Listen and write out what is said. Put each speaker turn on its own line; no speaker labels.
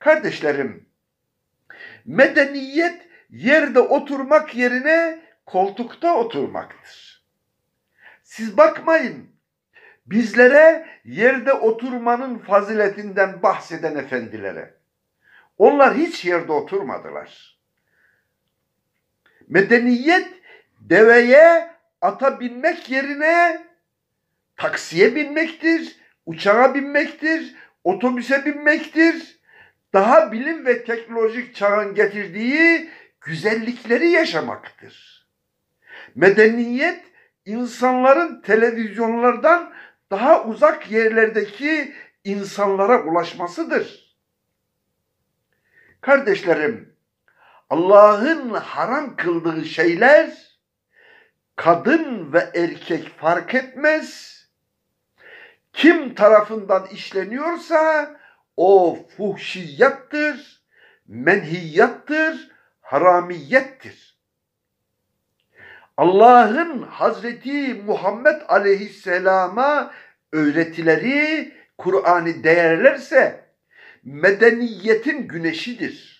Kardeşlerim, medeniyet yerde oturmak yerine koltukta oturmaktır. Siz bakmayın, bizlere yerde oturmanın faziletinden bahseden efendilere. Onlar hiç yerde oturmadılar. Medeniyet deveye ata binmek yerine taksiye binmektir, uçağa binmektir, otobüse binmektir daha bilim ve teknolojik çağın getirdiği güzellikleri yaşamaktır. Medeniyet insanların televizyonlardan daha uzak yerlerdeki insanlara ulaşmasıdır. Kardeşlerim, Allah'ın haram kıldığı şeyler kadın ve erkek fark etmez. Kim tarafından işleniyorsa o fuhşiyattır, menhiyattır, haramiyettir. Allah'ın Hazreti Muhammed Aleyhisselam'a öğretileri Kur'an'ı değerlerse medeniyetin güneşidir.